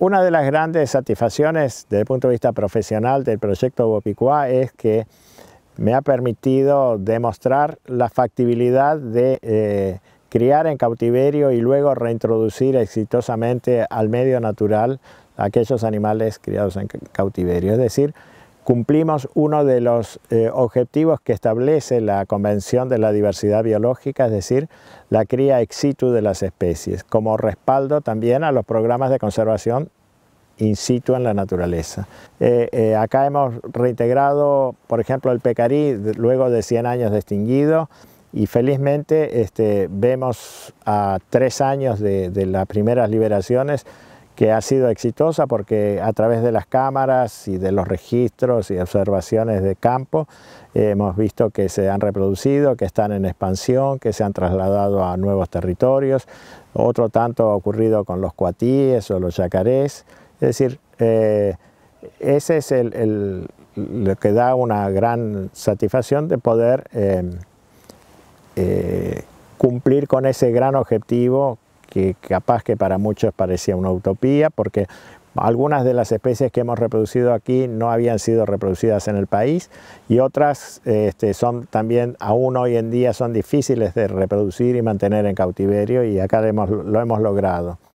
Una de las grandes satisfacciones desde el punto de vista profesional del proyecto Bopicuá es que me ha permitido demostrar la factibilidad de eh, criar en cautiverio y luego reintroducir exitosamente al medio natural aquellos animales criados en cautiverio. Es decir, cumplimos uno de los eh, objetivos que establece la Convención de la Diversidad Biológica, es decir, la cría ex situ de las especies, como respaldo también a los programas de conservación in situ en la naturaleza. Eh, eh, acá hemos reintegrado, por ejemplo, el pecarí luego de 100 años de extinguido y felizmente este, vemos a tres años de las primeras liberaciones que ha sido exitosa porque a través de las cámaras y de los registros y observaciones de campo eh, hemos visto que se han reproducido, que están en expansión, que se han trasladado a nuevos territorios. Otro tanto ha ocurrido con los cuatíes o los yacarés. Es decir, eh, ese es el, lo que da una gran satisfacción de poder eh, cumplir con ese gran objetivo que capaz que para muchos parecía una utopía, porque algunas de las especies que hemos reproducido aquí no habían sido reproducidas en el país y otras este, son también, aún hoy en día, son difíciles de reproducir y mantener en cautiverio y acá lo hemos logrado.